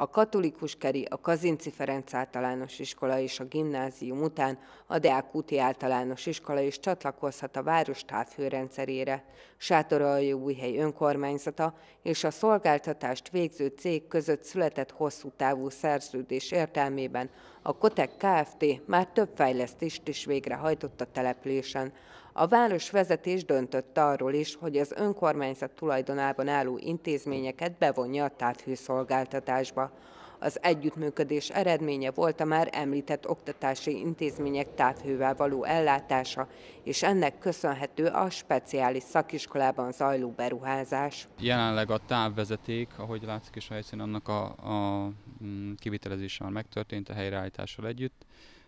a katolikus keri, a Kazinci Ferenc általános iskola és a gimnázium után a Deák úti általános iskola is csatlakozhat a város távhőrendszerére. Sátoraljú újhely önkormányzata és a szolgáltatást végző cég között született hosszú távú szerződés értelmében a Kotek Kft. már több fejlesztést is végrehajtott a településen. A vezetés döntött arról is, hogy az önkormányzat tulajdonában álló intézményeket bevonja a távhőszolgáltatásba. Az együttműködés eredménye volt a már említett oktatási intézmények távhővel való ellátása, és ennek köszönhető a speciális szakiskolában zajló beruházás. Jelenleg a távvezeték, ahogy látszik is a helyszín, annak a, a mm, kivitelezése már megtörtént a helyreállítással együtt.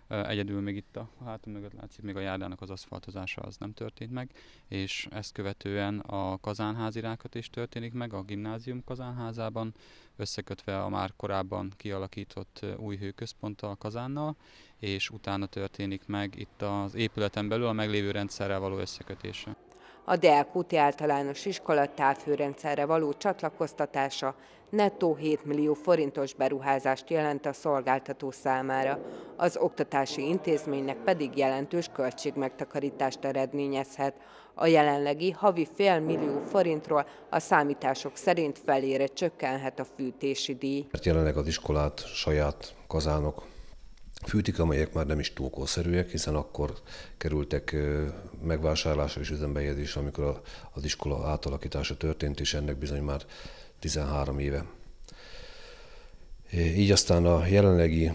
Egyedül még itt a hátam mögött látszik, még a járdának az aszfaltozása az nem történt meg, és ezt követően a kazánházi rákat is történik meg a gimnázium kazánházában, összekötve a már korábban kialakított új hőközponttal, a kazánnal, és utána történik meg itt az épületen belül a meglévő rendszerrel való összekötése. A Deák úti általános iskola távhőrendszerre való csatlakoztatása nettó 7 millió forintos beruházást jelent a szolgáltató számára, az oktatási intézménynek pedig jelentős költségmegtakarítást eredményezhet. A jelenlegi havi fél millió forintról a számítások szerint felére csökkenhet a fűtési díj. Mert Jelenleg az iskolát saját kazánok fűtik, amelyek már nem is túlkorszerűek, hiszen akkor kerültek megvásárlásra és üzembejegyzésre, amikor az iskola átalakítása történt, és ennek bizony már 13 éve. Így aztán a jelenlegi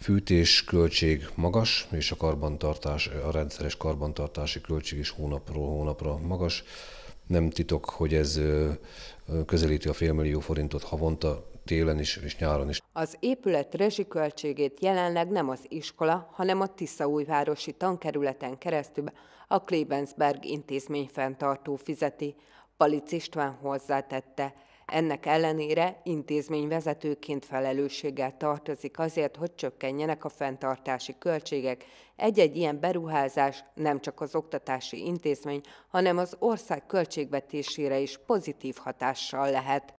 fűtés költség magas, és a karbantartás, a rendszeres karbantartási költség is hónapról hónapra magas. Nem titok, hogy ez közelíti a félmillió forintot havonta, télen is és nyáron is. Az épület rezsiköltségét jelenleg nem az iskola, hanem a Tiszaújvárosi tankerületen keresztül a Klebensberg intézmény fenntartó fizeti. Palic István hozzátette, ennek ellenére intézményvezetőként felelősséggel tartozik azért, hogy csökkenjenek a fenntartási költségek. Egy-egy ilyen beruházás nem csak az oktatási intézmény, hanem az ország költségvetésére is pozitív hatással lehet.